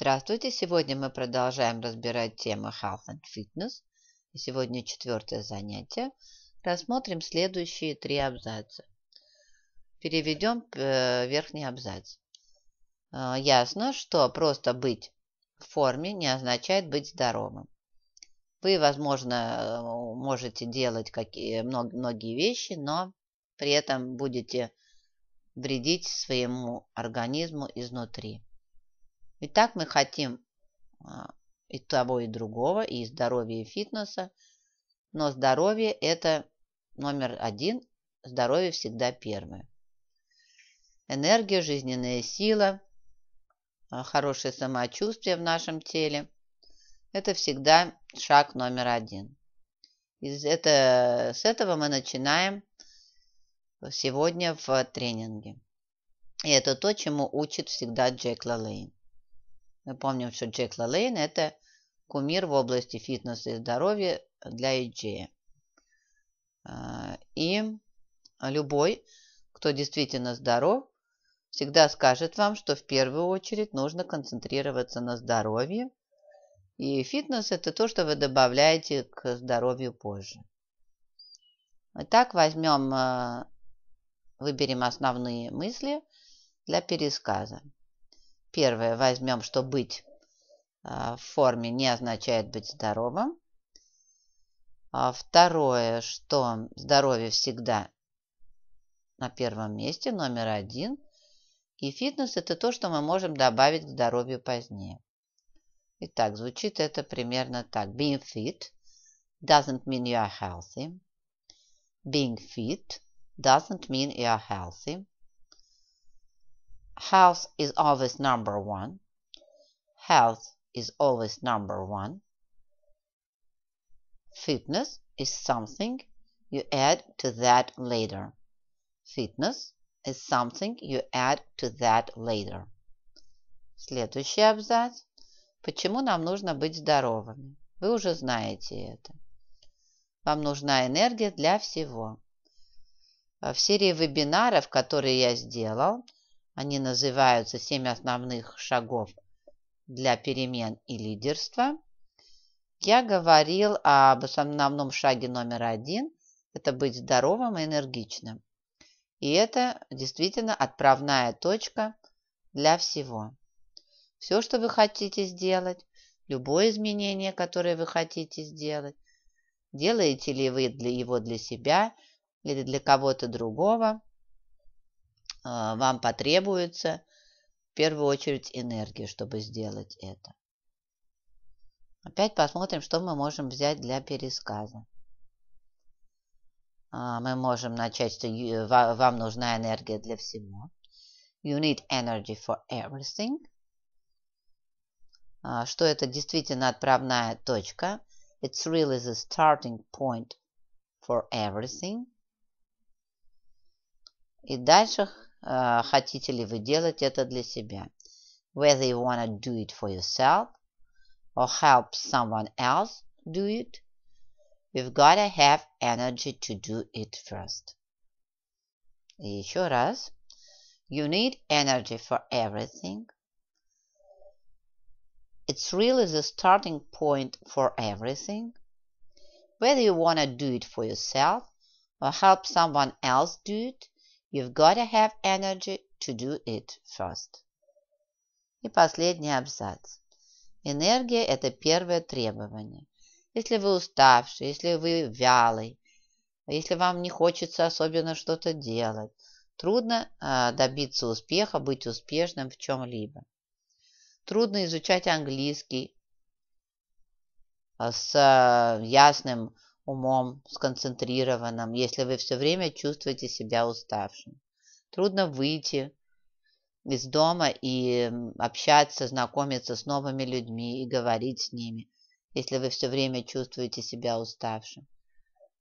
Здравствуйте! Сегодня мы продолжаем разбирать тему Health and Fitness. И сегодня четвертое занятие. Рассмотрим следующие три абзаца. Переведем э, верхний абзац. Э, ясно, что просто быть в форме не означает быть здоровым. Вы, возможно, э, можете делать какие, многие вещи, но при этом будете вредить своему организму изнутри. Ведь так мы хотим а, и того, и другого, и здоровья, и фитнеса. Но здоровье – это номер один, здоровье всегда первое. Энергия, жизненная сила, а, хорошее самочувствие в нашем теле – это всегда шаг номер один. Из это, с этого мы начинаем сегодня в тренинге. И это то, чему учит всегда Джек Лалейн. Напомним, что Джек Лалейн – это кумир в области фитнеса и здоровья для Иджея. А, и любой, кто действительно здоров, всегда скажет вам, что в первую очередь нужно концентрироваться на здоровье. И фитнес – это то, что вы добавляете к здоровью позже. Итак, возьмем, а, выберем основные мысли для пересказа. Первое, возьмем, что быть а, в форме не означает быть здоровым. А второе, что здоровье всегда на первом месте, номер один. И фитнес – это то, что мы можем добавить к здоровью позднее. Итак, звучит это примерно так. Being fit doesn't mean you are healthy. Being fit doesn't mean you are healthy. Health is always number one. Health is always number one. Fitness is something you add to that later. Fitness is something you add to that later. Следующий абзац. Почему нам нужно быть здоровыми? Вы уже знаете это. Вам нужна энергия для всего. Э, в серии вебинаров, которые я сделал, они называются «Семь основных шагов для перемен и лидерства», я говорил об основном шаге номер один – это быть здоровым и энергичным. И это действительно отправная точка для всего. Все, что вы хотите сделать, любое изменение, которое вы хотите сделать, делаете ли вы для его для себя или для кого-то другого, а, вам потребуется в первую очередь энергия, чтобы сделать это. Опять посмотрим, что мы можем взять для пересказа. А, мы можем начать, что вам нужна энергия для всего. You need energy for everything. А, что это действительно отправная точка. It's really the starting point for everything. И дальше Э, хотите ли вы делать это для себя. Whether you want to do it for yourself or help someone else do it, you've got to have energy to do it first. И еще раз. You need energy for everything. It's really the starting point for everything. Whether you want to do it for yourself or help someone else do it, You've gotta have energy to do it first. И последний абзац. Энергия – это первое требование. Если вы уставший, если вы вялый, если вам не хочется особенно что-то делать, трудно э, добиться успеха, быть успешным в чем-либо. Трудно изучать английский а, с э, ясным умом сконцентрированным, если вы все время чувствуете себя уставшим. Трудно выйти из дома и общаться, знакомиться с новыми людьми и говорить с ними, если вы все время чувствуете себя уставшим.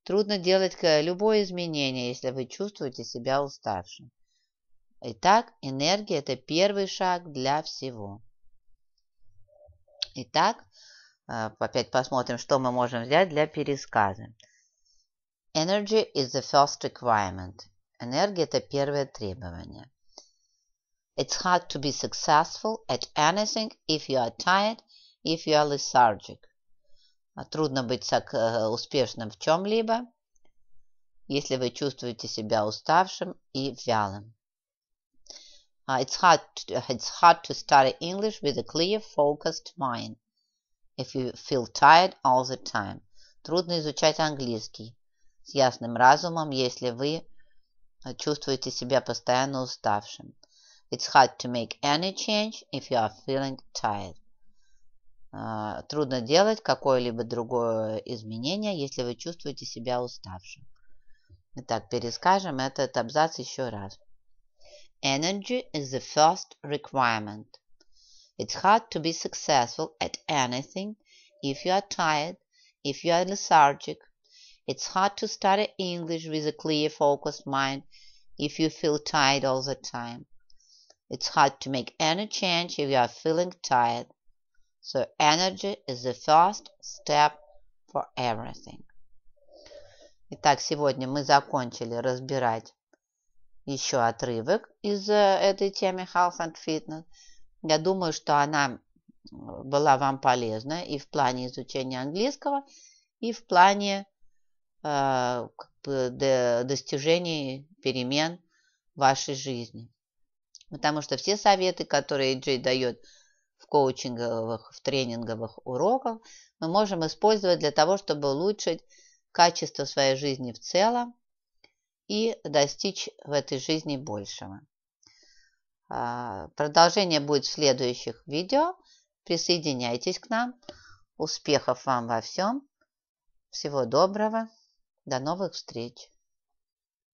Трудно делать любое изменение, если вы чувствуете себя уставшим. Итак, энергия – это первый шаг для всего. Итак, Э, опять посмотрим, что мы можем взять для пересказа. Energy is the first requirement. Энергия – это первое требование. It's hard to be successful at anything if you are tired, if you are lethargic. Трудно быть э, успешным в чем-либо, если вы чувствуете себя уставшим и вялым. Uh, it's, hard to, it's hard to study English with a clear, focused mind. if you feel tired all the time. Трудно изучать английский с ясным разумом, если вы э, чувствуете себя постоянно уставшим. It's hard to make any change if you are feeling tired. А, трудно делать какое-либо другое изменение, если вы чувствуете себя уставшим. Итак, перескажем этот абзац еще раз. Energy is the first requirement. It's hard to be successful at anything if you are tired, if you are lethargic. It's hard to study English with a clear, focused mind if you feel tired all the time. It's hard to make any change if you are feeling tired. So energy is the first step for everything. Итак, сегодня мы закончили разбирать еще отрывок из э, этой темы Health and Fitness. Я думаю, что она э, была вам полезна и в плане изучения английского, и в плане э, достижений перемен в вашей жизни. Потому что все советы, которые Джей дает в коучинговых, в тренинговых уроках, мы можем использовать для того, чтобы улучшить качество своей жизни в целом и достичь в этой жизни большего. А, продолжение будет в следующих видео. Присоединяйтесь к нам. Успехов вам во всем. Всего доброго. До новых встреч.